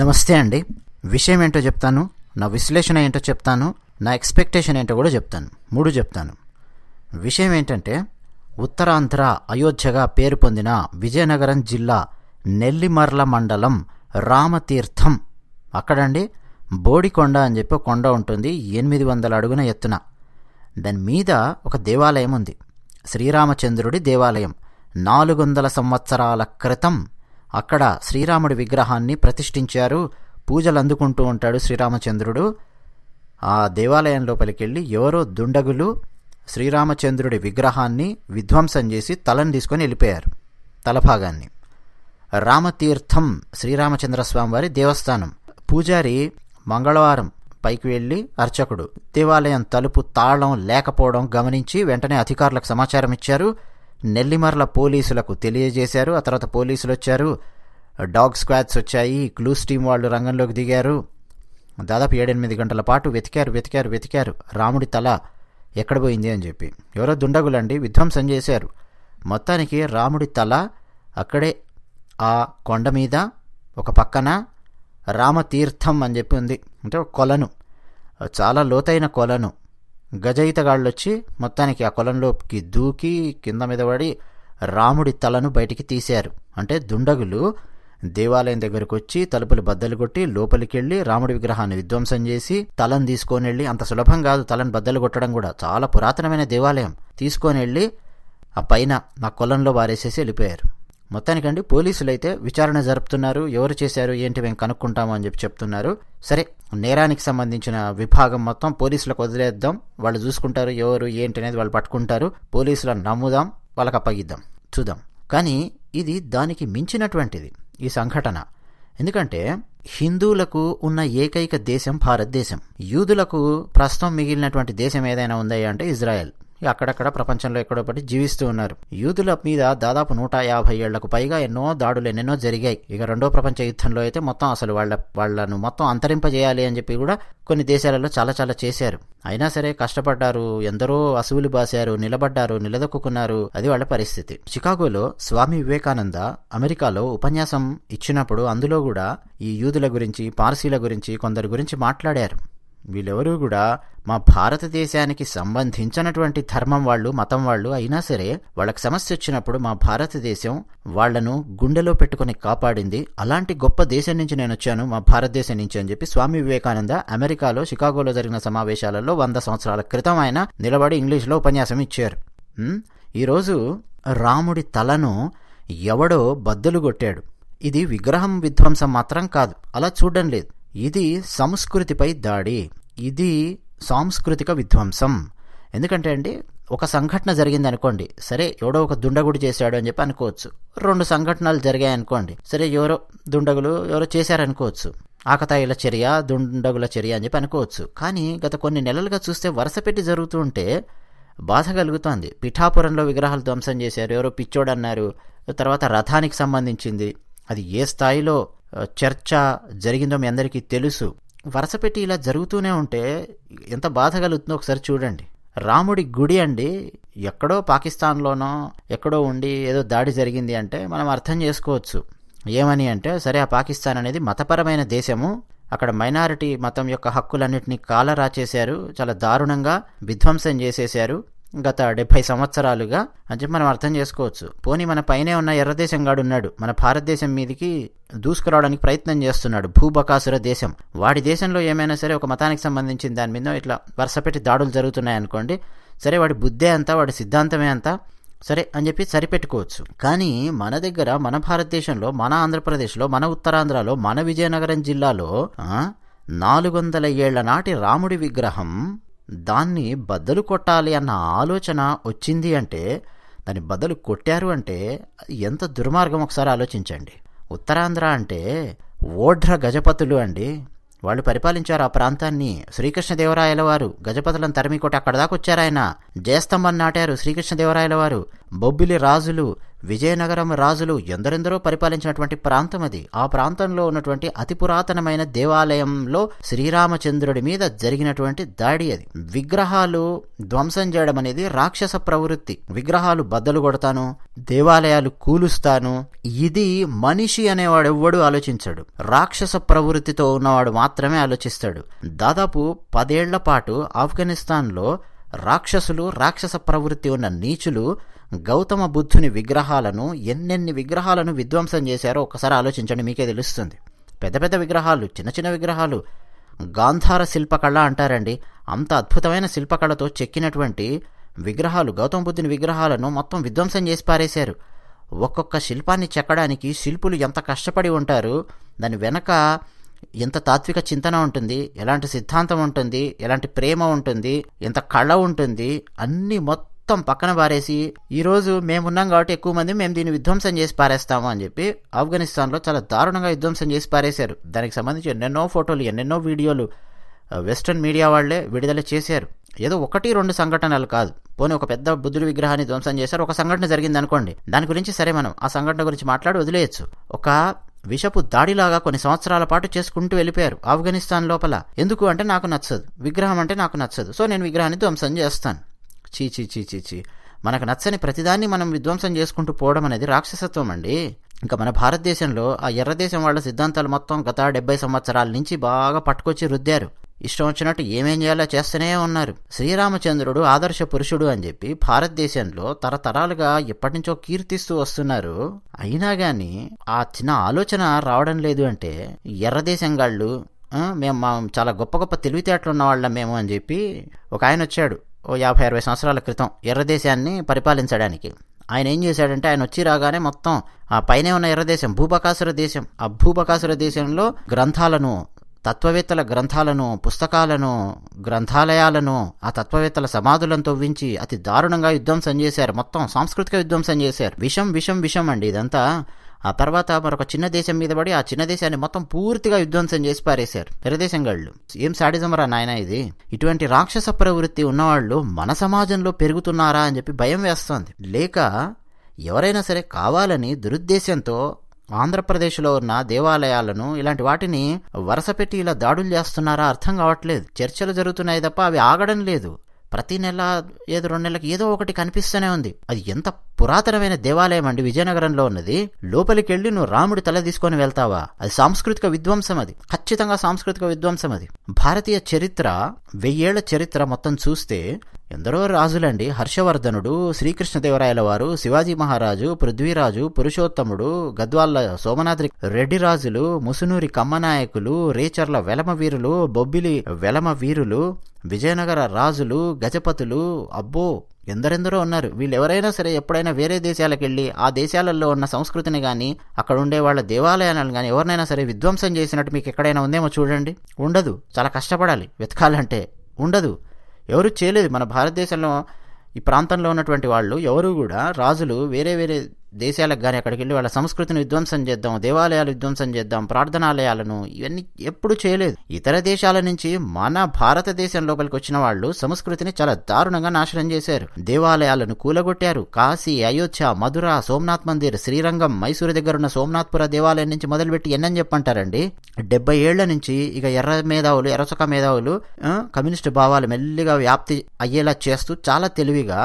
నమస్తే అండి విషయం ఏంటో చెప్తాను నా విశ్లేషణ ఏంటో చెప్తాను నా ఎక్స్పెక్టేషన్ ఏంటో కూడా చెప్తాను మూడు చెప్తాను విషయం ఏంటంటే ఉత్తరాంధ్ర అయోధ్యగా పేరు పొందిన విజయనగరం జిల్లా నెల్లిమర్ల మండలం రామతీర్థం అక్కడండి బోడికొండ అని చెప్పి కొండ ఉంటుంది ఎనిమిది వందల అడుగున ఎత్తున దాని మీద ఒక దేవాలయం ఉంది శ్రీరామచంద్రుడి దేవాలయం నాలుగు వందల సంవత్సరాల క్రితం అక్కడ శ్రీరాముడి విగ్రహాన్ని ప్రతిష్ఠించారు పూజలు అందుకుంటూ ఉంటాడు శ్రీరామచంద్రుడు ఆ దేవాలయం లోపలికి వెళ్ళి ఎవరో దుండగులు శ్రీరామచంద్రుడి విగ్రహాన్ని విధ్వంసం చేసి తలను తీసుకొని వెళ్ళిపోయారు తలభాగాన్ని రామతీర్థం శ్రీరామచంద్ర స్వామివారి దేవస్థానం పూజారి మంగళవారం పైకి వెళ్ళి అర్చకుడు దేవాలయం తలుపు తాళం లేకపోవడం గమనించి వెంటనే అధికారులకు సమాచారం ఇచ్చారు నెల్లిమర్ల పోలీసులకు తెలియజేశారు ఆ తర్వాత పోలీసులు వచ్చారు డాగ్ స్క్వాడ్స్ వచ్చాయి క్లూస్ టీం వాళ్ళు రంగంలోకి దిగారు దాదాపు ఏడెనిమిది గంటల పాటు వెతికారు వెతికారు వెతికారు రాముడి తల ఎక్కడ పోయింది అని చెప్పి ఎవరో దుండగులండి విధ్వంసం చేశారు మొత్తానికి రాముడి తల అక్కడే ఆ కొండ మీద ఒక పక్కన రామతీర్థం అని చెప్పి ఉంది అంటే ఒక కొలను చాలా లోతైన కొలను గజయితగాళ్ళొచ్చి మొత్తానికి ఆ కొలంలోకి దూకి కింద మీద పడి రాముడి తలను బయటికి తీశారు అంటే దుండగులు దేవాలయం దగ్గరకు వచ్చి తలుపులు బద్దలు కొట్టి లోపలికెళ్ళి రాముడి విగ్రహాన్ని విధ్వంసం చేసి తలను తీసుకొని వెళ్ళి అంత సులభం కాదు తలను బద్దలు కొట్టడం కూడా చాలా పురాతనమైన దేవాలయం తీసుకొని వెళ్ళి ఆ పైన నా కొలంలో వారేసేసి వెళ్ళిపోయారు మొత్తానికండి పోలీసులు అయితే విచారణ జరుపుతున్నారు ఎవరు చేశారు ఏంటి మేము కనుక్కుంటాము అని చెప్పి చెప్తున్నారు సరే నేరానికి సంబంధించిన విభాగం మొత్తం పోలీసులకు వదిలేద్దాం వాళ్ళు చూసుకుంటారు ఎవరు ఏంటి అనేది వాళ్ళు పట్టుకుంటారు పోలీసులను నమ్ముదాం వాళ్ళకి అప్పగిద్దాం చూద్దాం కానీ ఇది దానికి మించినటువంటిది ఈ సంఘటన ఎందుకంటే హిందువులకు ఉన్న ఏకైక దేశం భారతదేశం యూదులకు ప్రస్తుతం మిగిలినటువంటి దేశం ఏదైనా ఉందా అంటే ఇజ్రాయెల్ అక్కడక్కడ ప్రపంచంలో ఎక్కడో పట్టి జీవిస్తూ ఉన్నారు యూదుల మీద దాదాపు నూట యాభై ఏళ్లకు పైగా ఎన్నో దాడులు ఎన్నెన్నో జరిగాయి ఇక రెండో ప్రపంచ యుద్ధంలో అయితే మొత్తం అసలు వాళ్ళ వాళ్లను మొత్తం అంతరింపజేయాలి అని చెప్పి కూడా కొన్ని దేశాలలో చాలా చాలా చేశారు అయినా సరే కష్టపడ్డారు ఎందరో అసువులు బాశారు నిలబడ్డారు నిలదొక్కున్నారు అది వాళ్ళ పరిస్థితి చికాగోలో స్వామి వివేకానంద అమెరికాలో ఉపన్యాసం ఇచ్చినప్పుడు అందులో కూడా ఈ యూదుల గురించి పార్సీల గురించి కొందరి గురించి మాట్లాడారు వీళ్ళెవరూ కూడా మా భారతదేశానికి సంబంధించినటువంటి ధర్మం వాళ్ళు మతం వాళ్ళు అయినా సరే వాళ్ళకి సమస్య వచ్చినప్పుడు మా భారతదేశం వాళ్లను గుండెలో పెట్టుకుని కాపాడింది అలాంటి గొప్ప దేశం నుంచి నేను వచ్చాను మా భారతదేశం నుంచి అని చెప్పి స్వామి వివేకానంద అమెరికాలో షికాగోలో జరిగిన సమావేశాలలో వంద సంవత్సరాల క్రితం ఆయన నిలబడి ఇంగ్లీష్లో ఉపన్యాసం ఇచ్చారు ఈరోజు రాముడి తలను ఎవడో బద్దలు కొట్టాడు ఇది విగ్రహం విధ్వంసం మాత్రం కాదు అలా చూడడం లేదు ఇది సంస్కృతిపై దాడి ఇది సాంస్కృతిక విధ్వంసం ఎందుకంటే అండి ఒక సంఘటన జరిగింది అనుకోండి సరే ఎవడో ఒక దుండగుడు చేశాడు అని చెప్పి అనుకోవచ్చు రెండు సంఘటనలు జరిగాయి అనుకోండి సరే ఎవరో దుండగులు ఎవరో చేశారనుకోవచ్చు ఆకతాయిల చర్య దుండగుల చర్య అని చెప్పి అనుకోవచ్చు కానీ గత కొన్ని నెలలుగా చూస్తే వరుస పెట్టి జరుగుతూ ఉంటే బాధ కలుగుతోంది పిఠాపురంలో విగ్రహాలు ధ్వంసం చేశారు ఎవరో పిచ్చోడన్నారు తర్వాత రథానికి సంబంధించింది అది ఏ స్థాయిలో చర్చ జరిగిందో మీ అందరికీ తెలుసు వరుసపెట్టి ఇలా జరుగుతూనే ఉంటే ఎంత బాధ కలుగుతుందో ఒకసారి చూడండి రాముడి గుడి అండి ఎక్కడో పాకిస్తాన్లోనో ఎక్కడో ఉండి ఏదో దాడి జరిగింది అంటే మనం అర్థం చేసుకోవచ్చు ఏమని అంటే సరే ఆ పాకిస్తాన్ అనేది మతపరమైన దేశము అక్కడ మైనారిటీ మతం యొక్క హక్కులన్నింటినీ కాలరా చేశారు చాలా దారుణంగా విధ్వంసం చేసేశారు గత డెబ్బై సంవత్సరాలుగా అని చెప్పి మనం అర్థం చేసుకోవచ్చు పోనీ మన పైనే ఉన్న ఎర్రదేశం గాడు ఉన్నాడు మన భారతదేశం మీదకి దూసుకురావడానికి ప్రయత్నం చేస్తున్నాడు భూబకాసుర దేశం వాడి దేశంలో ఏమైనా సరే ఒక మతానికి సంబంధించిన దాని మీద ఇట్లా వరుసపెట్టి దాడులు జరుగుతున్నాయి అనుకోండి సరే వాడి బుద్ధే అంతా వాడి సిద్ధాంతమే అంతా సరే అని చెప్పి సరిపెట్టుకోవచ్చు కానీ మన దగ్గర మన భారతదేశంలో మన ఆంధ్రప్రదేశ్లో మన ఉత్తరాంధ్రలో మన విజయనగరం జిల్లాలో నాలుగు వందల ఏళ్ల నాటి రాముడి విగ్రహం దాన్ని బద్దలు కొట్టాలి అన్న ఆలోచన వచ్చింది అంటే దాన్ని బద్దలు కొట్టారు అంటే ఎంత దుర్మార్గం ఒకసారి ఆలోచించండి ఉత్తరాంధ్ర అంటే ఓఢ్ర గజపతులు అండి వాళ్ళు పరిపాలించారు ఆ ప్రాంతాన్ని శ్రీకృష్ణదేవరాయల వారు గజపతులను తరిమి కొట్టి అక్కడ దాకా వచ్చారు ఆయన జయస్తంభం నాటారు శ్రీకృష్ణదేవరాయల వారు బొబ్బిలి రాజులు విజయనగరం రాజులు ఎందరెందరో పరిపాలించినటువంటి ప్రాంతం అది ఆ ప్రాంతంలో ఉన్నటువంటి అతి పురాతనమైన దేవాలయంలో శ్రీరామచంద్రుడి మీద జరిగినటువంటి దాడి అది విగ్రహాలు ధ్వంసం చేయడం అనేది రాక్షస ప్రవృత్తి విగ్రహాలు బద్దలు కొడతాను దేవాలయాలు కూలుస్తాను ఇది మనిషి అనేవాడు ఎవ్వడు ఆలోచించాడు రాక్షస ప్రవృత్తితో ఉన్నవాడు మాత్రమే ఆలోచిస్తాడు దాదాపు పదేళ్ల పాటు ఆఫ్ఘనిస్తాన్లో రాక్షసులు రాక్షస ప్రవృత్తి ఉన్న నీచులు గౌతమ బుద్ధుని విగ్రహాలను ఎన్నెన్ని విగ్రహాలను విధ్వంసం చేశారో ఒకసారి ఆలోచించండి మీకే తెలుస్తుంది పెద్ద పెద్ద విగ్రహాలు చిన్న చిన్న విగ్రహాలు గాంధార శిల్పకళ అంటారండి అంత అద్భుతమైన శిల్పకళతో చెక్కినటువంటి విగ్రహాలు గౌతమ బుద్ధుని విగ్రహాలను మొత్తం విధ్వంసం చేసి పారేశారు ఒక్కొక్క శిల్పాన్ని చెక్కడానికి శిల్పులు ఎంత కష్టపడి ఉంటారు దాని వెనక ఎంత తాత్విక చింతన ఉంటుంది ఎలాంటి సిద్ధాంతం ఉంటుంది ఎలాంటి ప్రేమ ఉంటుంది ఎంత కళ ఉంటుంది అన్నీ మొత్తం మొత్తం పక్కన పారేసి ఈరోజు మేమున్నాం కాబట్టి ఎక్కువ మంది మేము దీన్ని విధ్వంసం చేసి పారేస్తాము అని చెప్పి ఆఫ్ఘనిస్తాన్లో చాలా దారుణంగా విధ్వంసం చేసి పారేశారు దానికి సంబంధించి ఎన్నెన్నో ఫోటోలు ఎన్నెన్నో వీడియోలు వెస్ట్రన్ మీడియా వాళ్లే విడుదల చేశారు ఏదో ఒకటి రెండు సంఘటనలు కాదు పోనీ ఒక పెద్ద బుద్ధుడి విగ్రహాన్ని ధ్వంసం చేశారు ఒక సంఘటన జరిగింది అనుకోండి దాని గురించి సరే మనం ఆ సంఘటన గురించి మాట్లాడి వదిలేయచ్చు ఒక విషపు దాడిలాగా కొన్ని సంవత్సరాల పాటు చేసుకుంటూ వెళ్ళిపోయారు ఆఫ్ఘనిస్తాన్ లోపల ఎందుకు అంటే నాకు నచ్చదు విగ్రహం అంటే నాకు నచ్చదు సో నేను విగ్రహాన్ని ధ్వంసం చేస్తాను చీ చీ చీ చీ చీ మనకు నచ్చని ప్రతిదాన్ని మనం విధ్వంసం చేసుకుంటూ పోవడం అనేది రాక్షసత్వం అండి ఇంకా మన భారతదేశంలో ఆ ఎర్రదేశం వాళ్ళ సిద్ధాంతాలు మొత్తం గత డెబ్బై సంవత్సరాల నుంచి బాగా పట్టుకొచ్చి రుద్దారు ఇష్టం వచ్చినట్టు ఏమేం చేయాలో చేస్తూనే ఉన్నారు శ్రీరామచంద్రుడు ఆదర్శ పురుషుడు అని చెప్పి భారతదేశంలో తరతరాలుగా ఎప్పటినుంచో కీర్తిస్తూ వస్తున్నారు అయినా కానీ ఆ చిన్న ఆలోచన రావడం లేదు అంటే ఎర్రదేశం గాళ్ళు మేము చాలా గొప్ప గొప్ప తెలివితేటలు ఉన్న వాళ్ళ మేము అని చెప్పి ఒక ఆయన వచ్చాడు ఓ యాభై అరవై సంవత్సరాల క్రితం ఎర్రదేశాన్ని పరిపాలించడానికి ఆయన ఏం చేశాడంటే ఆయన వచ్చి రాగానే మొత్తం ఆ పైనే ఉన్న ఎర్రదేశం భూపకాసుర దేశం ఆ భూపకాసుర దేశంలో గ్రంథాలను తత్వవేత్తల గ్రంథాలను పుస్తకాలను గ్రంథాలయాలను ఆ తత్వవేత్తల సమాధులను తవ్వించి అతి దారుణంగా యుద్ధం సంజేశారు మొత్తం సాంస్కృతిక యుద్ధం సంజేశారు విషం విషం విషం అండి ఇదంతా ఆ తర్వాత మరొక చిన్న దేశం మీద పడి ఆ చిన్న దేశాన్ని మొత్తం పూర్తిగా విధ్వంసం చేసి పారేశారు పెరదేశం గాళ్ళు ఏం సాడిజమరా నాయన ఇది ఇటువంటి రాక్షస ప్రవృత్తి ఉన్నవాళ్ళు మన సమాజంలో పెరుగుతున్నారా అని చెప్పి భయం వేస్తోంది లేక ఎవరైనా సరే కావాలని దురుద్దేశంతో ఆంధ్రప్రదేశ్లో ఉన్న దేవాలయాలను ఇలాంటి వాటిని వరుసపెట్టి ఇలా దాడులు చేస్తున్నారా అర్థం కావట్లేదు చర్చలు జరుగుతున్నాయి తప్ప అవి ఆగడం లేదు ప్రతి నెల ఏదో రెండు నెలలకు ఏదో ఒకటి కనిపిస్తూనే ఉంది అది ఎంత పురాతనమైన దేవాలయం అండి విజయనగరంలో ఉన్నది లోపలికి వెళ్ళి నువ్వు రాముడి తల తీసుకొని వెళ్తావా అది సాంస్కృతిక విధ్వంసం అది ఖచ్చితంగా సాంస్కృతిక విధ్వంసం అది భారతీయ చరిత్ర వెయ్యేళ్ల చరిత్ర మొత్తం చూస్తే ఎందరో రాజులండి హర్షవర్ధనుడు శ్రీకృష్ణదేవరాయల వారు శివాజీ మహారాజు పృథ్వీరాజు పురుషోత్తముడు గద్వాల సోమనాథ్రి రెడ్డి రాజులు ముసునూరి కమ్మనాయకులు రేచర్ల వెలమ వీరులు బొబ్బిలి వెలమ వీరులు విజయనగర రాజులు గజపతులు అబ్బో ఎందరెందరో ఉన్నారు వీళ్ళెవరైనా సరే ఎప్పుడైనా వేరే దేశాలకు వెళ్ళి ఆ దేశాలలో ఉన్న సంస్కృతిని కానీ అక్కడ ఉండే వాళ్ళ దేవాలయాలను కానీ ఎవరినైనా సరే విధ్వంసం చేసినట్టు మీకు ఎక్కడైనా ఉందేమో చూడండి ఉండదు చాలా కష్టపడాలి వెతకాలంటే ఉండదు ఎవరు చేయలేదు మన భారతదేశంలో ఈ ప్రాంతంలో ఉన్నటువంటి వాళ్ళు ఎవరు కూడా రాజులు వేరే వేరే దేశాలకు కానీ అక్కడికి వెళ్ళి వాళ్ళ సంస్కృతిని విధ్వంసం చేద్దాం దేవాలయాలు విధ్వంసం చేద్దాం ప్రార్థనాలయాలను ఇవన్నీ ఎప్పుడు చేయలేదు ఇతర దేశాల నుంచి మన భారతదేశం లోపలికి వచ్చిన వాళ్ళు సంస్కృతిని చాలా దారుణంగా నాశనం చేశారు దేవాలయాలను కూలగొట్టారు కాశీ అయోధ్య మధుర సోమనాథ్ మందిర్ శ్రీరంగం మైసూరు దగ్గర ఉన్న సోమనాథ్పుర దేవాలయం నుంచి మొదలుపెట్టి ఎన్నని చెప్పంటారండి డెబ్బై ఏళ్ల నుంచి ఇక ఎర్ర మేధావులు ఎర్రసొక మేధావులు కమ్యూనిస్టు భావాలు మెల్లిగా వ్యాప్తి అయ్యేలా చేస్తూ చాలా తెలివిగా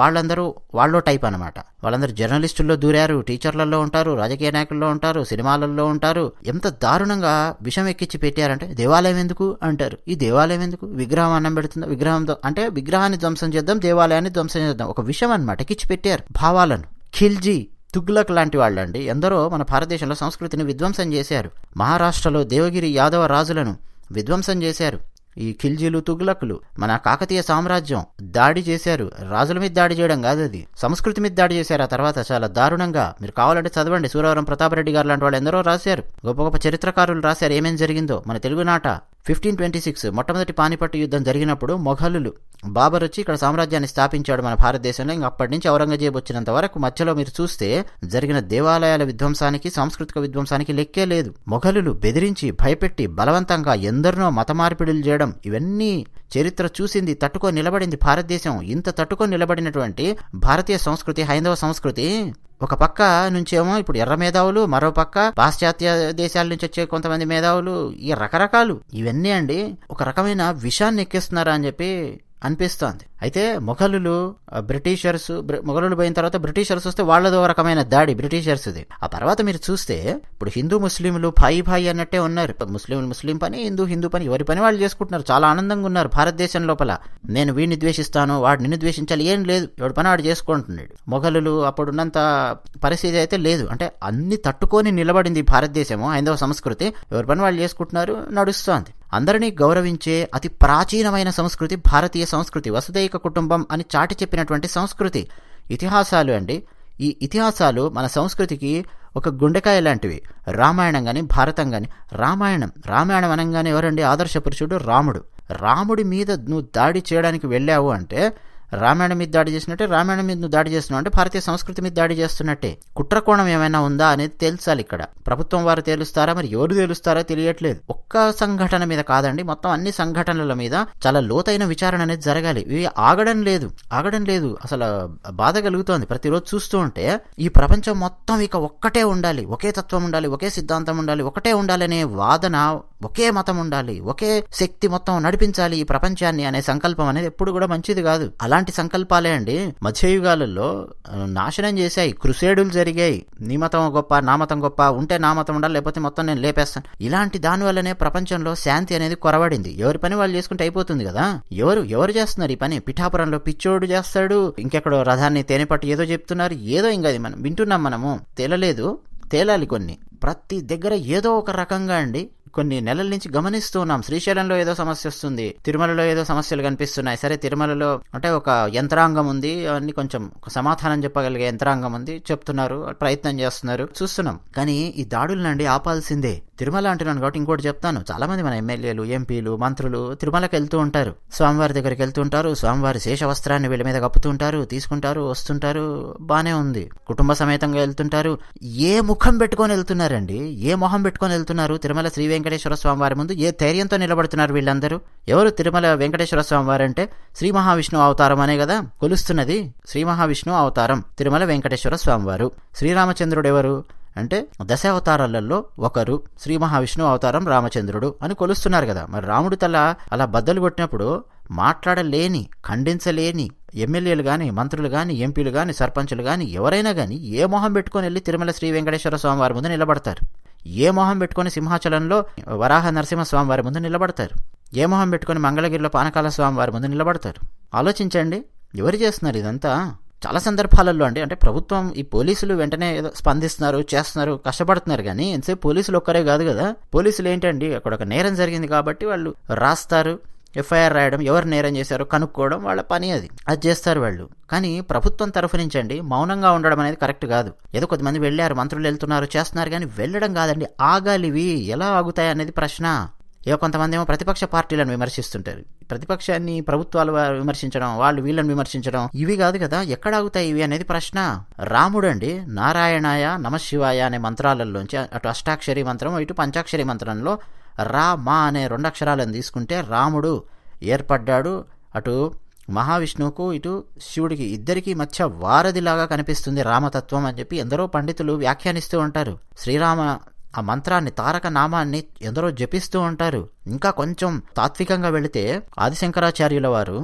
వాళ్ళందరూ వాళ్ళో టైప్ అనమాట వాళ్ళందరూ జర్నలిస్టుల్లో దూరారు టీచర్లలో ఉంటారు రాజకీయ నాయకుల్లో ఉంటారు సినిమాలలో ఉంటారు ఎంత దారుణంగా విషం ఎక్కించి పెట్టారంటే దేవాలయం ఎందుకు అంటారు ఈ దేవాలయం ఎందుకు విగ్రహం అన్నం పెడుతుందా విగ్రహం అంటే విగ్రహాన్ని ధ్వంసం చేద్దాం దేవాలయాన్ని ధ్వంసం చేద్దాం ఒక విషయం అనమాట ఎక్కించి పెట్టారు భావాలను ఖిల్జీ తుగ్లక్ లాంటి వాళ్ళండి ఎందరో మన భారతదేశంలో సంస్కృతిని విధ్వంసం చేశారు మహారాష్ట్రలో దేవగిరి యాదవ రాజులను విధ్వంసం చేశారు ఈ ఖిల్జీలు తుగ్లకులు మన కాకతీయ సామ్రాజ్యం దాడి చేశారు రాజుల మీద దాడి చేయడం కాదు అది సంస్కృతి మీద దాడి చేశారు ఆ తర్వాత చాలా దారుణంగా మీరు కావాలంటే చదవండి సూరవరం ప్రతాపరెడ్డి గారు లాంటి వాళ్ళు ఎందరో రాశారు గొప్ప గొప్ప చరిత్రకారులు రాశారు ఏమేం జరిగిందో మన తెలుగునాట ఫిఫ్టీన్ ట్వంటీ సిక్స్ మొట్టమొదటి పానిపట్టు యుద్ధం జరిగినప్పుడు మొఘలులు బాబర్ వచ్చి ఇక్కడ సామ్రాజ్యాన్ని స్థాపించాడు మన భారతదేశంలో ఇంక అప్పటి నుంచి ఔరంగజేబు వచ్చినంత వరకు మధ్యలో మీరు చూస్తే జరిగిన దేవాలయాల విధ్వంసానికి సాంస్కృతిక విధ్వంసానికి లెక్కే లేదు మొఘలులు బెదిరించి భయపెట్టి బలవంతంగా ఎందరినో మత మార్పిడులు చేయడం ఇవన్నీ చరిత్ర చూసింది తట్టుకో నిలబడింది భారతదేశం ఇంత తట్టుకో నిలబడినటువంటి భారతీయ సంస్కృతి హైందవ సంస్కృతి ఒక పక్క నుంచేమో ఇప్పుడు ఎర్ర మేధావులు మరో పక్క పాశ్చాత్య దేశాల నుంచి వచ్చే కొంతమంది మేధావులు ఈ రకరకాలు ఇవన్నీ అండి ఒక రకమైన విషాన్ని ఎక్కిస్తున్నారా అని చెప్పి అనిపిస్తోంది అయితే మొఘలులు బ్రిటిషర్స్ మొఘలులు పోయిన తర్వాత బ్రిటిషర్స్ వస్తే వాళ్ళదో రకమైన దాడి బ్రిటిషర్స్ది ఆ తర్వాత మీరు చూస్తే ఇప్పుడు హిందూ ముస్లింలు భాయి భాయి అన్నట్టే ఉన్నారు ముస్లింలు ముస్లిం పని హిందూ హిందూ పని ఎవరి పని వాళ్ళు చేసుకుంటున్నారు చాలా ఆనందంగా ఉన్నారు భారతదేశం లోపల నేను వీడిని ద్వేషిస్తాను వాడు నిన్ను ద్వేషించాలి ఏం లేదు ఎవడి పని వాడు చేసుకుంటున్నాడు మొఘలులు అప్పుడున్నంత పరిస్థితి అయితే లేదు అంటే అన్ని తట్టుకొని నిలబడింది భారతదేశము హైందవ సంస్కృతి ఎవరి పని వాళ్ళు చేసుకుంటున్నారు నడుస్తోంది అందరినీ గౌరవించే అతి ప్రాచీనమైన సంస్కృతి భారతీయ సంస్కృతి వసుదైక కుటుంబం అని చాటి చెప్పినటువంటి సంస్కృతి ఇతిహాసాలు అండి ఈ ఇతిహాసాలు మన సంస్కృతికి ఒక గుండెకాయ లాంటివి రామాయణం కానీ భారతం కానీ రామాయణం రామాయణం అనగానే ఎవరండి ఆదర్శ పురుషుడు రాముడు రాముడి మీద నువ్వు దాడి చేయడానికి వెళ్ళావు అంటే రామాయణం మీద దాడి చేసినట్టే రామాయణం మీద దాడి చేస్తున్నావు అంటే భారతీయ సంస్కృతి మీద దాడి చేస్తున్నట్టే కుట్రకోణం ఏమైనా ఉందా అనేది తెలుసాలి ఇక్కడ ప్రభుత్వం వారు తేలుస్తారా మరి ఎవరు తేలుస్తారా తెలియట్లేదు ఒక్క సంఘటన మీద కాదండి మొత్తం అన్ని సంఘటనల మీద చాలా లోతైన విచారణ అనేది జరగాలి ఇవి ఆగడం లేదు ఆగడం లేదు అసలు బాధ కలుగుతోంది ప్రతిరోజు చూస్తూ ఉంటే ఈ ప్రపంచం మొత్తం ఇక ఒక్కటే ఉండాలి ఒకే తత్వం ఉండాలి ఒకే సిద్ధాంతం ఉండాలి ఒకటే ఉండాలనే వాదన ఒకే మతం ఉండాలి ఒకే శక్తి మొత్తం నడిపించాలి ఈ ప్రపంచాన్ని అనే సంకల్పం అనేది ఎప్పుడు కూడా మంచిది కాదు అలా అలాంటి సంకల్పాలే అండి మధ్యయుగాలలో నాశనం చేశాయి క్రుసేడులు జరిగాయి నీ మతం గొప్ప నా మతం గొప్ప ఉంటే నా మతం ఉండాలి లేకపోతే మొత్తం నేను లేపేస్తాను ఇలాంటి దాని వల్లనే ప్రపంచంలో శాంతి అనేది కొరవడింది ఎవరి పని వాళ్ళు చేసుకుంటే అయిపోతుంది కదా ఎవరు ఎవరు చేస్తున్నారు ఈ పని పిఠాపురంలో పిచ్చోడు చేస్తాడు ఇంకెక్కడో రథాన్ని తేనెపట్టు ఏదో చెప్తున్నారు ఏదో ఇంకా మనం వింటున్నాం మనము తేలలేదు తేలాలి కొన్ని ప్రతి దగ్గర ఏదో ఒక రకంగా అండి కొన్ని నెలల నుంచి గమనిస్తున్నాం శ్రీశైలంలో ఏదో సమస్య వస్తుంది తిరుమలలో ఏదో సమస్యలు కనిపిస్తున్నాయి సరే తిరుమలలో అంటే ఒక యంత్రాంగం ఉంది అన్ని కొంచెం సమాధానం చెప్పగలిగే యంత్రాంగం ఉంది చెప్తున్నారు ప్రయత్నం చేస్తున్నారు చూస్తున్నాం కానీ ఈ దాడులు నుండి ఆపాల్సిందే తిరుమల అంటున్నాను కాబట్టి ఇంకోటి చెప్తాను చాలా మంది మన ఎమ్మెల్యేలు ఎంపీలు మంత్రులు తిరుమలకి వెళ్తూ ఉంటారు స్వామివారి దగ్గరికి వెళ్తూ ఉంటారు స్వామివారి శేష వస్త్రాన్ని వీళ్ళ మీద కప్పుతుంటారు తీసుకుంటారు వస్తుంటారు బానే ఉంది కుటుంబ సమేతంగా వెళ్తుంటారు ఏ ముఖం పెట్టుకొని వెళ్తున్నారండి ఏ మొహం పెట్టుకొని వెళ్తున్నారు తిరుమల శ్రీ వెంకటేశ్వర స్వామివారి ముందు ఏ ధైర్యంతో నిలబడుతున్నారు వీళ్ళందరూ ఎవరు తిరుమల వెంకటేశ్వర స్వామివారు అంటే శ్రీ మహావిష్ణు అవతారం అనే కదా కొలుస్తున్నది శ్రీ మహావిష్ణు అవతారం తిరుమల వెంకటేశ్వర స్వామివారు శ్రీరామచంద్రుడు ఎవరు అంటే దశావతారాలలో ఒకరు శ్రీ మహావిష్ణు అవతారం రామచంద్రుడు అని కొలుస్తున్నారు కదా మరి రాముడు తల అలా బద్దలు కొట్టినప్పుడు మాట్లాడలేని ఖండించలేని ఎమ్మెల్యేలు కానీ మంత్రులు కానీ ఎంపీలు కానీ సర్పంచులు కానీ ఎవరైనా కానీ ఏ మొహం పెట్టుకుని వెళ్ళి తిరుమల శ్రీ వెంకటేశ్వర స్వామివారి ముందు నిలబడతారు ఏ మొహం పెట్టుకొని సింహాచలంలో వరాహ నరసింహస్వామి వారి ముందు నిలబడతారు ఏ మొహం పెట్టుకొని మంగళగిరిలో పానకాల స్వామి వారి ముందు నిలబడతారు ఆలోచించండి ఎవరు చేస్తున్నారు ఇదంతా చాలా సందర్భాలలో అండి అంటే ప్రభుత్వం ఈ పోలీసులు వెంటనే ఏదో స్పందిస్తున్నారు చేస్తున్నారు కష్టపడుతున్నారు కానీ ఎంతసేపు పోలీసులు ఒక్కరే కాదు కదా పోలీసులు ఏంటండి అక్కడ ఒక నేరం జరిగింది కాబట్టి వాళ్ళు రాస్తారు ఎఫ్ఐఆర్ రాయడం ఎవరు నేరం చేశారో కనుక్కోవడం వాళ్ళ పని అది అది చేస్తారు వాళ్ళు కానీ ప్రభుత్వం తరఫు నుంచండి మౌనంగా ఉండడం అనేది కరెక్ట్ కాదు ఏదో కొంతమంది వెళ్ళారు మంత్రులు వెళ్తున్నారు చేస్తున్నారు కానీ వెళ్ళడం కాదండి ఆగాలివి ఎలా ఆగుతాయి అనేది ప్రశ్న ఏ కొంతమంది ఏమో ప్రతిపక్ష పార్టీలను విమర్శిస్తుంటారు ప్రతిపక్షాన్ని ప్రభుత్వాలు విమర్శించడం వాళ్ళు వీళ్ళని విమర్శించడం ఇవి కాదు కదా ఎక్కడ ఆగుతాయి ఇవి అనేది ప్రశ్న రాముడు అండి నారాయణాయ నమశివాయ అనే మంత్రాలలోంచి అటు అష్టాక్షరి మంత్రం ఇటు పంచాక్షరి మంత్రంలో రామా అనే రెండు అక్షరాలను తీసుకుంటే రాముడు ఏర్పడ్డాడు అటు మహావిష్ణువుకు ఇటు శివుడికి ఇద్దరికీ మధ్య వారధిలాగా కనిపిస్తుంది రామతత్వం అని చెప్పి ఎందరో పండితులు వ్యాఖ్యానిస్తూ ఉంటారు శ్రీరామ ఆ మంత్రాన్ని తారక నామాన్ని ఎందరో జపిస్తూ ఉంటారు ఇంకా కొంచెం తాత్వికంగా వెళితే ఆదిశంకరాచార్యుల వారు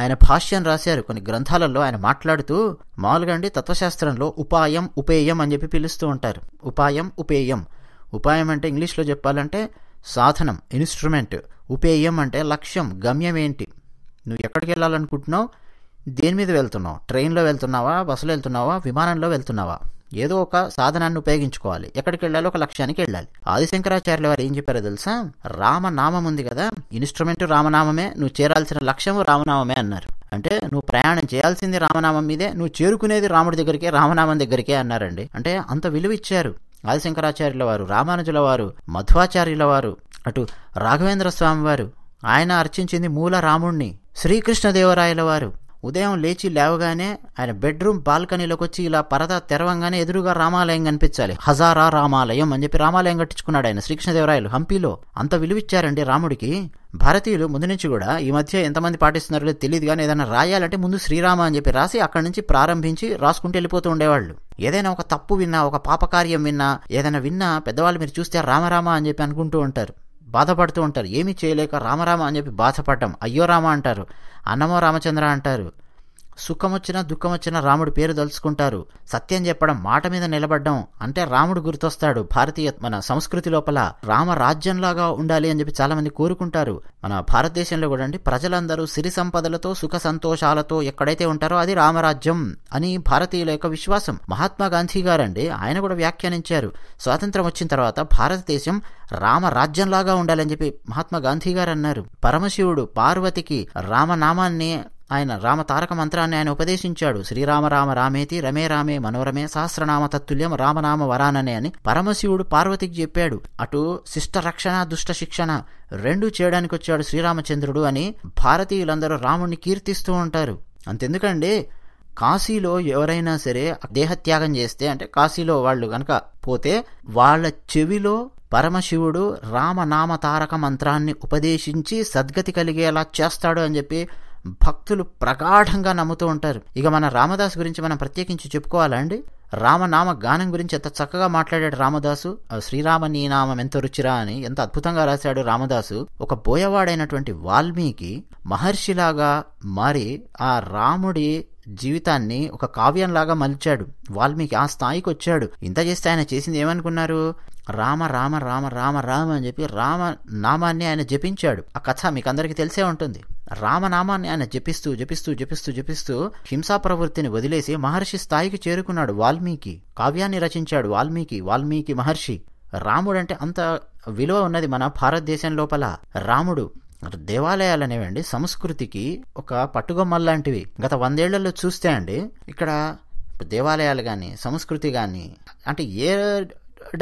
ఆయన భాష్యం రాశారు కొన్ని గ్రంథాలలో ఆయన మాట్లాడుతూ మామూలుగా అండి తత్వశాస్త్రంలో ఉపాయం ఉపేయం అని చెప్పి పిలుస్తూ ఉంటారు ఉపాయం ఉపేయం ఉపాయం అంటే ఇంగ్లీష్లో చెప్పాలంటే సాధనం ఇన్స్ట్రుమెంట్ ఉపేయం అంటే లక్ష్యం గమ్యం ఏంటి నువ్వు ఎక్కడికి వెళ్ళాలనుకుంటున్నావు దేని మీద వెళ్తున్నావు ట్రైన్లో వెళ్తున్నావా బస్సులో వెళ్తున్నావా విమానంలో వెళ్తున్నావా ఏదో ఒక సాధనాన్ని ఉపయోగించుకోవాలి ఎక్కడికి వెళ్ళాలో ఒక లక్ష్యానికి వెళ్ళాలి ఆదిశంకరాచార్యుల వారు ఏం చెప్పారో తెలుసా రామనామం ఉంది కదా ఇన్స్ట్రుమెంట్ రామనామమే నువ్వు చేరాల్సిన లక్ష్యం రామనామమే అన్నారు అంటే నువ్వు ప్రయాణం చేయాల్సింది రామనామం మీదే నువ్వు చేరుకునేది రాముడి దగ్గరికే రామనామం దగ్గరికే అన్నారండి అంటే అంత విలువ ఇచ్చారు ఆదిశంకరాచార్యుల వారు రామానుజుల వారు మధ్వాచార్యుల వారు అటు రాఘవేంద్ర స్వామివారు ఆయన అర్చించింది మూల రాముణ్ణి శ్రీకృష్ణదేవరాయల వారు ఉదయం లేచి లేవగానే ఆయన బెడ్రూమ్ బాల్కనీలోకి వచ్చి ఇలా పరద తెరవంగానే ఎదురుగా రామాలయం కనిపించాలి హజారా రామాలయం అని చెప్పి రామాలయం కట్టించుకున్నాడు ఆయన శ్రీకృష్ణదేవరాయలు హంపీలో అంత విలువిచ్చారండి రాముడికి భారతీయులు ముందు నుంచి కూడా ఈ మధ్య ఎంతమంది పాటిస్తున్నారో తెలియదు కానీ ఏదైనా రాయాలంటే ముందు శ్రీరామ అని చెప్పి రాసి అక్కడి నుంచి ప్రారంభించి రాసుకుంటూ వెళ్ళిపోతూ ఉండేవాళ్ళు ఏదైనా ఒక తప్పు విన్నా ఒక పాపకార్యం విన్నా ఏదైనా విన్నా పెద్దవాళ్ళు మీరు చూస్తే రామరామ అని చెప్పి అనుకుంటూ ఉంటారు బాధపడుతూ ఉంటారు ఏమీ చేయలేక రామరామ అని చెప్పి బాధపడడం అయ్యో రామ అంటారు అన్నమో రామచంద్ర అంటారు సుఖమొచ్చిన దుఃఖమొచ్చిన దుఃఖం రాముడు పేరు తలుచుకుంటారు సత్యం చెప్పడం మాట మీద నిలబడడం అంటే రాముడు గుర్తొస్తాడు భారతీయ మన సంస్కృతి లోపల రామ రాజ్యంలాగా ఉండాలి అని చెప్పి చాలామంది కోరుకుంటారు మన భారతదేశంలో కూడా అండి ప్రజలందరూ సిరి సంపదలతో సుఖ సంతోషాలతో ఎక్కడైతే ఉంటారో అది రామరాజ్యం అని భారతీయుల యొక్క విశ్వాసం మహాత్మా గాంధీ గారండి ఆయన కూడా వ్యాఖ్యానించారు స్వాతంత్రం వచ్చిన తర్వాత భారతదేశం రామ రాజ్యంలాగా ఉండాలని చెప్పి మహాత్మా గాంధీ గారు అన్నారు పరమశివుడు పార్వతికి రామనామాన్ని ఆయన రామతారక మంత్రాన్ని ఆయన ఉపదేశించాడు శ్రీరామ రామ రామేతి రమే రామే మనోరమే సహస్రనామ తత్తుల్యం రామనామ వరాననే అని పరమశివుడు పార్వతికి చెప్పాడు అటు శిష్ట రక్షణ దుష్ట శిక్షణ రెండు చేయడానికి వచ్చాడు శ్రీరామచంద్రుడు అని భారతీయులందరూ రాముణ్ణి కీర్తిస్తూ ఉంటారు అంతెందుకండి కాశీలో ఎవరైనా సరే దేహత్యాగం చేస్తే అంటే కాశీలో వాళ్ళు గనక పోతే వాళ్ళ చెవిలో పరమశివుడు రామనామ తారక మంత్రాన్ని ఉపదేశించి సద్గతి కలిగేలా చేస్తాడు అని చెప్పి భక్తులు ప్రగాఢంగా నమ్ముతూ ఉంటారు ఇక మన రామదాసు గురించి మనం ప్రత్యేకించి చెప్పుకోవాలండి రామనామ గానం గురించి ఎంత చక్కగా మాట్లాడాడు రామదాసు శ్రీరామ నీ నామం ఎంత రుచిరా అని ఎంత అద్భుతంగా రాశాడు రామదాసు ఒక బోయవాడైనటువంటి వాల్మీకి మహర్షిలాగా మారి ఆ రాముడి జీవితాన్ని ఒక కావ్యంలాగా మలిచాడు వాల్మీకి ఆ స్థాయికి వచ్చాడు ఇంత చేస్తే ఆయన చేసింది ఏమనుకున్నారు రామ రామ రామ రామ రామ అని చెప్పి రామ నామాన్ని ఆయన జపించాడు ఆ కథ మీకందరికీ తెలిసే ఉంటుంది రామనామాన్ని ఆయన జపిస్తూ జపిస్తూ జపిస్తూ జపిస్తూ హింసా ప్రవృత్తిని వదిలేసి మహర్షి స్థాయికి చేరుకున్నాడు వాల్మీకి కావ్యాన్ని రచించాడు వాల్మీకి వాల్మీకి మహర్షి రాముడంటే అంత విలువ ఉన్నది మన భారతదేశం లోపల రాముడు అనేవండి సంస్కృతికి ఒక పట్టుగొమ్మల్లాంటివి గత వందేళ్లలో చూస్తే అండి ఇక్కడ దేవాలయాలు కానీ సంస్కృతి కానీ అంటే ఏ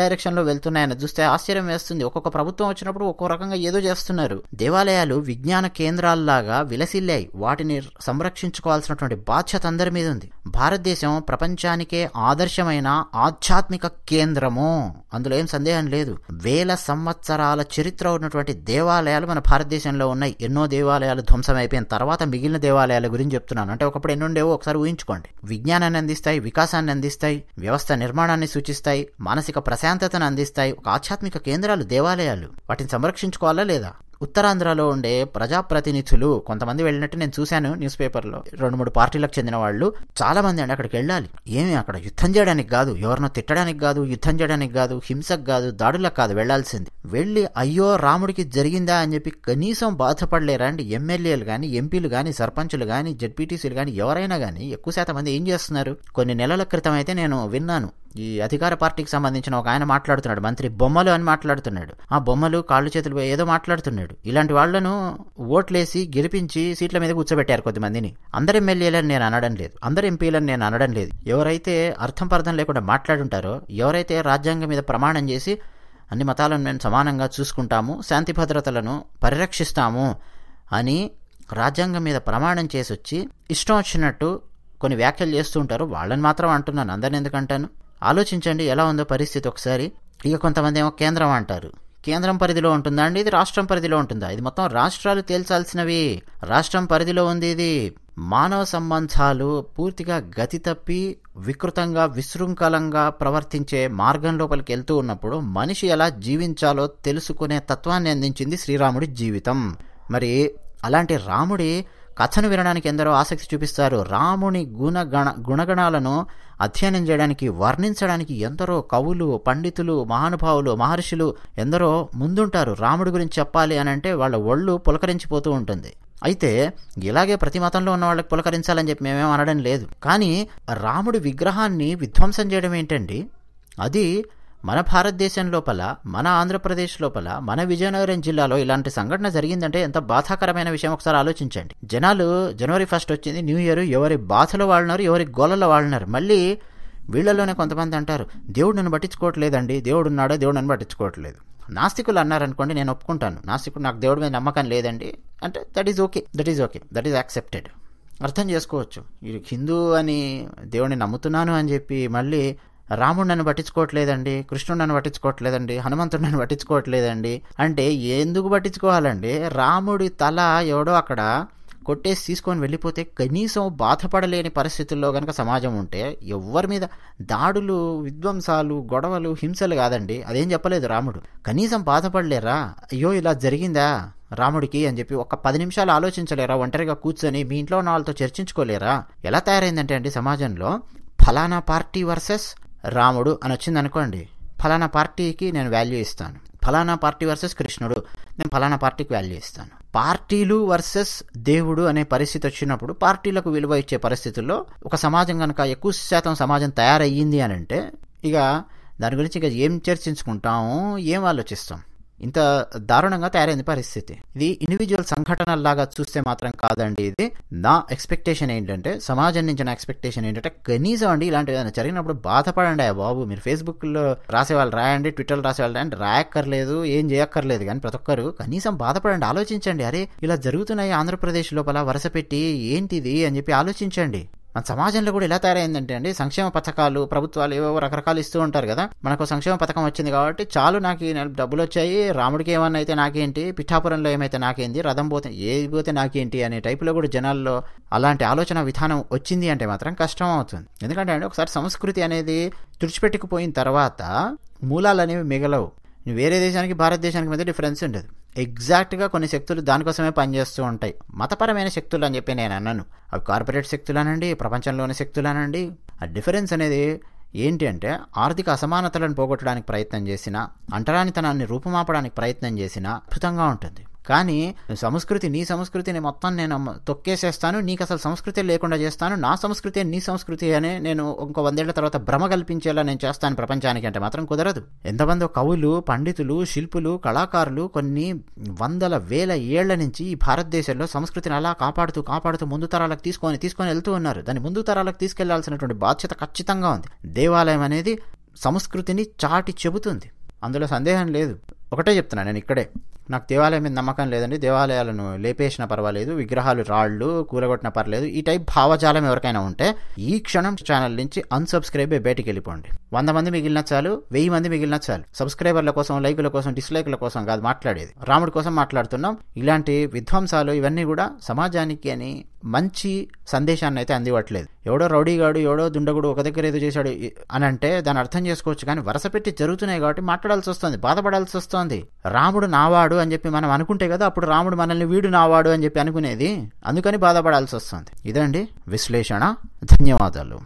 డైరెక్షన్లో వెళ్తున్నాయని చూస్తే ఆశ్చర్యం వేస్తుంది ఒక్కొక్క ప్రభుత్వం వచ్చినప్పుడు ఒక్కో రకంగా ఏదో చేస్తున్నారు దేవాలయాలు విజ్ఞాన కేంద్రాల్లాగా విలసిల్లాయి వాటిని సంరక్షించుకోవాల్సినటువంటి బాధ్యత అందరి మీద ఉంది భారతదేశం ప్రపంచానికే ఆదర్శమైన ఆధ్యాత్మిక కేంద్రము అందులో ఏం సందేహం లేదు వేల సంవత్సరాల చరిత్ర ఉన్నటువంటి దేవాలయాలు మన భారతదేశంలో ఉన్నాయి ఎన్నో దేవాలయాలు ధ్వంసమైపోయిన తర్వాత మిగిలిన దేవాలయాల గురించి చెప్తున్నాను అంటే ఒకప్పుడు ఎన్నుండేవో ఒకసారి ఊహించుకోండి విజ్ఞానాన్ని అందిస్తాయి వికాసాన్ని అందిస్తాయి వ్యవస్థ నిర్మాణాన్ని సూచిస్తాయి మానసిక ప్రశాంతతను అందిస్తాయి ఒక ఆధ్యాత్మిక కేంద్రాలు దేవాలయాలు వాటిని సంరక్షించుకోవాలా లేదా ఉత్తరాంధ్రలో ఉండే ప్రజాప్రతినిధులు కొంతమంది వెళ్ళినట్టు నేను చూశాను న్యూస్ పేపర్లో రెండు మూడు పార్టీలకు చెందిన వాళ్ళు చాలా మంది అండి అక్కడికి వెళ్ళాలి ఏమి అక్కడ యుద్ధం చేయడానికి కాదు ఎవరినో తిట్టడానికి కాదు యుద్ధం చేయడానికి కాదు హింసకు కాదు దాడులకు కాదు వెళ్లాల్సింది వెళ్ళి అయ్యో రాముడికి జరిగిందా అని చెప్పి కనీసం బాధపడలేరండి ఎమ్మెల్యేలు కానీ ఎంపీలు కానీ సర్పంచులు కానీ జడ్పీటీసీలు కానీ ఎవరైనా కానీ ఎక్కువ శాతం మంది ఏం చేస్తున్నారు కొన్ని నెలల క్రితం అయితే నేను విన్నాను ఈ అధికార పార్టీకి సంబంధించిన ఒక ఆయన మాట్లాడుతున్నాడు మంత్రి బొమ్మలు అని మాట్లాడుతున్నాడు ఆ బొమ్మలు కాళ్ళు చేతులు ఏదో మాట్లాడుతున్నాడు చేశాడు ఇలాంటి వాళ్లను ఓట్లేసి గెలిపించి సీట్ల మీద కూర్చోబెట్టారు కొద్దిమందిని అందరు ఎమ్మెల్యేలను నేను అనడం లేదు అందరు ఎంపీలను నేను అనడం లేదు ఎవరైతే అర్థం పర్థం లేకుండా మాట్లాడుంటారో ఎవరైతే రాజ్యాంగం మీద ప్రమాణం చేసి అన్ని మతాలను మేము సమానంగా చూసుకుంటాము శాంతి భద్రతలను పరిరక్షిస్తాము అని రాజ్యాంగం మీద ప్రమాణం చేసి వచ్చి ఇష్టం వచ్చినట్టు కొన్ని వ్యాఖ్యలు చేస్తూ ఉంటారు వాళ్ళని మాత్రం అంటున్నాను అందరిని ఎందుకంటాను ఆలోచించండి ఎలా ఉందో పరిస్థితి ఒకసారి ఇక కొంతమంది ఏమో కేంద్రం అంటారు కేంద్రం పరిధిలో ఉంటుందా అండి ఇది రాష్ట్రం పరిధిలో ఉంటుందా ఇది మొత్తం రాష్ట్రాలు తేల్చాల్సినవి రాష్ట్రం పరిధిలో ఉంది ఇది మానవ సంబంధాలు పూర్తిగా గతి తప్పి వికృతంగా విశృంఖలంగా ప్రవర్తించే మార్గం లోపలికి వెళ్తూ ఉన్నప్పుడు మనిషి ఎలా జీవించాలో తెలుసుకునే తత్వాన్ని అందించింది శ్రీరాముడి జీవితం మరి అలాంటి రాముడి కథను వినడానికి ఎందరో ఆసక్తి చూపిస్తారు రాముని గుణగణ గుణగణాలను అధ్యయనం చేయడానికి వర్ణించడానికి ఎందరో కవులు పండితులు మహానుభావులు మహర్షులు ఎందరో ముందుంటారు రాముడి గురించి చెప్పాలి అని అంటే వాళ్ళ ఒళ్ళు పులకరించిపోతూ ఉంటుంది అయితే ఇలాగే ప్రతి మతంలో ఉన్న వాళ్ళకి పులకరించాలని చెప్పి మేమేం అనడం లేదు కానీ రాముడి విగ్రహాన్ని విధ్వంసం చేయడం ఏంటండి అది మన భారతదేశం లోపల మన ఆంధ్రప్రదేశ్ లోపల మన విజయనగరం జిల్లాలో ఇలాంటి సంఘటన జరిగిందంటే ఎంత బాధాకరమైన విషయం ఒకసారి ఆలోచించండి జనాలు జనవరి ఫస్ట్ వచ్చింది న్యూ ఇయర్ ఎవరి బాధలో వాళ్ళున్నారు ఎవరి గోలలో వాళ్ళున్నారు మళ్ళీ వీళ్ళలోనే కొంతమంది అంటారు దేవుడు నన్ను పట్టించుకోవట్లేదండి దేవుడు ఉన్నాడో దేవుడు నన్ను పట్టించుకోవట్లేదు నాస్తికులు అన్నారనుకోండి నేను ఒప్పుకుంటాను నాస్తికుడు నాకు దేవుడి మీద నమ్మకం లేదండి అంటే that is okay that is okay that is accepted అర్థం చేసుకోవచ్చు ఈ హిందూ అని దేవుడిని నమ్ముతున్నాను అని చెప్పి మళ్ళీ రాముడు నన్ను పట్టించుకోవట్లేదండి కృష్ణుడు నన్ను పట్టించుకోవట్లేదండి హనుమంతుడు నన్ను పట్టించుకోవట్లేదండి అంటే ఎందుకు పట్టించుకోవాలండి రాముడి తల ఎవడో అక్కడ కొట్టేసి తీసుకొని వెళ్ళిపోతే కనీసం బాధపడలేని పరిస్థితుల్లో కనుక సమాజం ఉంటే ఎవరి మీద దాడులు విధ్వంసాలు గొడవలు హింసలు కాదండి అదేం చెప్పలేదు రాముడు కనీసం బాధపడలేరా అయ్యో ఇలా జరిగిందా రాముడికి అని చెప్పి ఒక పది నిమిషాలు ఆలోచించలేరా ఒంటరిగా కూర్చొని మీ ఇంట్లో ఉన్న వాళ్ళతో చర్చించుకోలేరా ఎలా తయారైందంటే అండి సమాజంలో ఫలానా పార్టీ వర్సెస్ రాముడు అని వచ్చింది అనుకోండి ఫలానా పార్టీకి నేను వాల్యూ ఇస్తాను ఫలానా పార్టీ వర్సెస్ కృష్ణుడు నేను ఫలానా పార్టీకి వాల్యూ ఇస్తాను పార్టీలు వర్సెస్ దేవుడు అనే పరిస్థితి వచ్చినప్పుడు పార్టీలకు విలువ ఇచ్చే పరిస్థితుల్లో ఒక సమాజం కనుక ఎక్కువ శాతం సమాజం తయారయ్యింది అని అంటే ఇక దాని గురించి ఇక ఏం చర్చించుకుంటాము ఏం ఆలోచిస్తాం ఇంత దారుణంగా తయారైంది పరిస్థితి ఇది ఇండివిజువల్ సంఘటనలాగా చూస్తే మాత్రం కాదండి ఇది నా ఎక్స్పెక్టేషన్ ఏంటంటే సమాజం నుంచి నా ఎక్స్పెక్టేషన్ ఏంటంటే కనీసం అండి ఇలాంటివి ఏదైనా జరిగినప్పుడు బాధపడండి ఆ బాబు మీరు ఫేస్బుక్లో రాసేవాళ్ళు రాయండి ట్విట్టర్లో రాసేవాళ్ళు రాయండి రాయక్కర్లేదు ఏం చేయక్కర్లేదు కానీ ప్రతి ఒక్కరు కనీసం బాధపడండి ఆలోచించండి అరే ఇలా జరుగుతున్నాయి ఆంధ్రప్రదేశ్ లోపల వరుస పెట్టి ఏంటిది అని చెప్పి ఆలోచించండి మన సమాజంలో కూడా ఎలా తయారైందంటే అండి సంక్షేమ పథకాలు ప్రభుత్వాలు ఏవో రకరకాలు ఇస్తూ ఉంటారు కదా మనకు సంక్షేమ పథకం వచ్చింది కాబట్టి చాలు నాకు డబ్బులు వచ్చాయి రాముడికి ఏమన్నా అయితే నాకేంటి పిఠాపురంలో ఏమైతే నాకేంది రథం పోతే ఏది పోతే నాకేంటి అనే టైపులో కూడా జనాల్లో అలాంటి ఆలోచన విధానం వచ్చింది అంటే మాత్రం కష్టం అవుతుంది ఎందుకంటే అండి ఒకసారి సంస్కృతి అనేది తుడిచిపెట్టుకుపోయిన తర్వాత మూలాలు అనేవి మిగలవు వేరే దేశానికి భారతదేశానికి మధ్య డిఫరెన్స్ ఉండదు ఎగ్జాక్ట్గా కొన్ని శక్తులు దానికోసమే పనిచేస్తూ ఉంటాయి మతపరమైన శక్తులు అని చెప్పి నేను అన్నాను అవి కార్పొరేట్ శక్తులనండి ప్రపంచంలోని శక్తులనండి ఆ డిఫరెన్స్ అనేది ఏంటి అంటే ఆర్థిక అసమానతలను పోగొట్టడానికి ప్రయత్నం చేసినా అంటరానితనాన్ని రూపుమాపడానికి ప్రయత్నం చేసినా అద్భుతంగా ఉంటుంది కానీ సంస్కృతి నీ సంస్కృతిని మొత్తం నేను తొక్కేసేస్తాను నీకు అసలు సంస్కృతి లేకుండా చేస్తాను నా సంస్కృతి నీ సంస్కృతి అనే నేను ఇంకో వందేళ్ల తర్వాత భ్రమ కల్పించేలా నేను చేస్తాను ప్రపంచానికి అంటే మాత్రం కుదరదు ఎంతమంది కవులు పండితులు శిల్పులు కళాకారులు కొన్ని వందల వేల ఏళ్ల నుంచి ఈ భారతదేశంలో సంస్కృతిని అలా కాపాడుతూ కాపాడుతూ ముందు తరాలకు తీసుకొని తీసుకొని వెళ్తూ ఉన్నారు దాని ముందు తరాలకు తీసుకెళ్లాల్సినటువంటి బాధ్యత ఖచ్చితంగా ఉంది దేవాలయం అనేది సంస్కృతిని చాటి చెబుతుంది అందులో సందేహం లేదు ఒకటే చెప్తున్నాను నేను ఇక్కడే నాకు దేవాలయం మీద నమ్మకం లేదండి దేవాలయాలను లేపేసిన పర్వాలేదు విగ్రహాలు రాళ్ళు కూలగొట్టిన పర్లేదు ఈ టైప్ భావజాలం ఎవరికైనా ఉంటే ఈ క్షణం ఛానల్ నుంచి అన్సబ్స్క్రైబ్ బయటికి వెళ్ళిపోండి వంద మంది మిగిలిన చాలు వెయ్యి మంది మిగిలిన చాలు సబ్స్క్రైబర్ల కోసం లైకుల కోసం డిస్లైక్ల కోసం కాదు మాట్లాడేది రాముడి కోసం మాట్లాడుతున్నాం ఇలాంటి విధ్వంసాలు ఇవన్నీ కూడా సమాజానికి అని మంచి సందేశాన్ని అయితే అందివ్వట్లేదు ఎవడో రౌడీగాడు ఎవడో దుండగుడు ఒక దగ్గర ఏదో చేశాడు అని అంటే దాన్ని అర్థం చేసుకోవచ్చు కానీ వరుస పెట్టి జరుగుతున్నాయి కాబట్టి మాట్లాడాల్సి వస్తుంది బాధపడాల్సి వస్తుంది రాముడు నావాడు అని చెప్పి మనం అనుకుంటే కదా అప్పుడు రాముడు మనల్ని వీడు నావాడు అని చెప్పి అనుకునేది అందుకని బాధపడాల్సి వస్తుంది ఇదండి విశ్లేషణ ధన్యవాదాలు